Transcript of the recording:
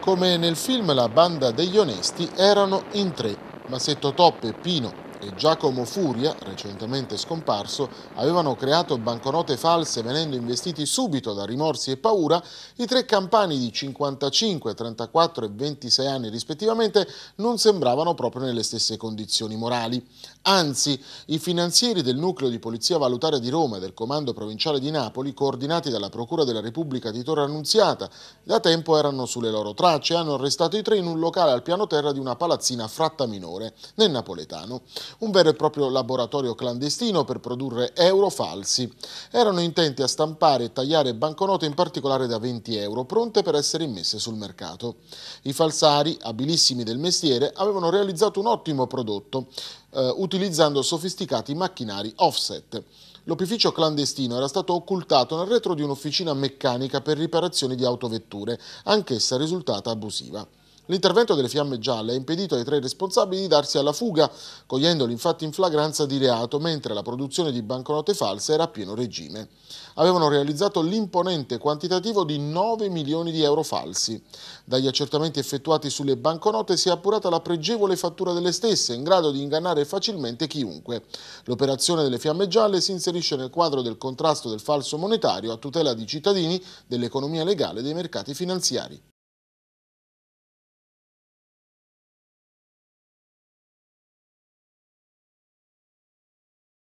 Come nel film La banda degli onesti erano in tre, ma se Totò, Peppino e Giacomo Furia, recentemente scomparso, avevano creato banconote false venendo investiti subito da rimorsi e paura, i tre campani di 55, 34 e 26 anni rispettivamente non sembravano proprio nelle stesse condizioni morali. Anzi, i finanzieri del nucleo di polizia valutaria di Roma e del comando provinciale di Napoli, coordinati dalla Procura della Repubblica di Torre Annunziata, da tempo erano sulle loro tracce e hanno arrestato i tre in un locale al piano terra di una palazzina fratta minore, nel napoletano un vero e proprio laboratorio clandestino per produrre euro falsi. Erano intenti a stampare e tagliare banconote in particolare da 20 euro, pronte per essere immesse sul mercato. I falsari, abilissimi del mestiere, avevano realizzato un ottimo prodotto, eh, utilizzando sofisticati macchinari offset. L'opificio clandestino era stato occultato nel retro di un'officina meccanica per riparazioni di autovetture, anch'essa risultata abusiva. L'intervento delle fiamme gialle ha impedito ai tre responsabili di darsi alla fuga, cogliendoli infatti in flagranza di reato, mentre la produzione di banconote false era a pieno regime. Avevano realizzato l'imponente quantitativo di 9 milioni di euro falsi. Dagli accertamenti effettuati sulle banconote si è appurata la pregevole fattura delle stesse, in grado di ingannare facilmente chiunque. L'operazione delle fiamme gialle si inserisce nel quadro del contrasto del falso monetario a tutela di cittadini, dell'economia legale e dei mercati finanziari.